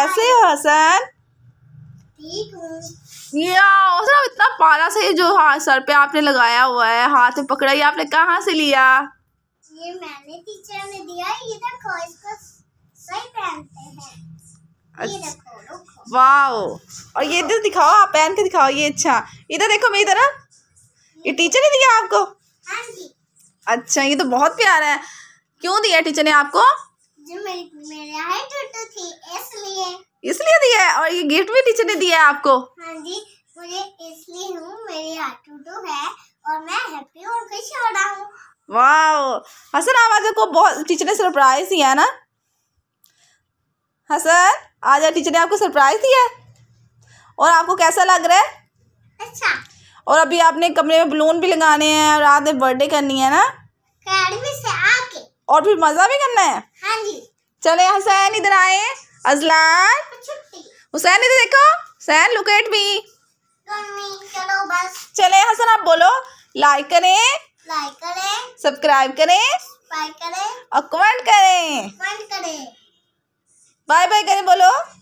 कैसे हो हसन ठीक हूँ या इतना पारा से जो हाँ सर पे आपने लगाया हुआ है हाथ में पकड़ा ये आपने कहा से लिया ये मैंने टीचर ने दिया ये देखो वाह और ये इधर दिखाओ आप पहन के दिखाओ ये अच्छा इधर देखो मेरी तरफ हाँ? ये टीचर ने दिया आपको हाँ अच्छा ये तो बहुत प्यारा है क्यों दिया टीचर ने आपको जो मेरे, मेरे दिया है और ये गिफ्ट भी टीचर ने दिया है आपको हाँ हसन आवाज को बहुत टीचर ने सरप्राइज दिया ना हसन आज टीचर ने आपको सरप्राइज दिया और आपको कैसा लग रहा है अच्छा और अभी आपने कमरे में बलून भी लगाने हैं और रात में बर्थडे करनी है ना अकेडमी से आके और फिर मजा भी करना है हाँ जी चले हसन इधर आए अजलान हुसैन इधर देखो हुसैन लुक एट मी चलो बस चले हसन आप बोलो लाइक करें लाइक करें सब्सक्राइब करें करें और कमेंट करें कमेंट करें बाय बाय करें बोलो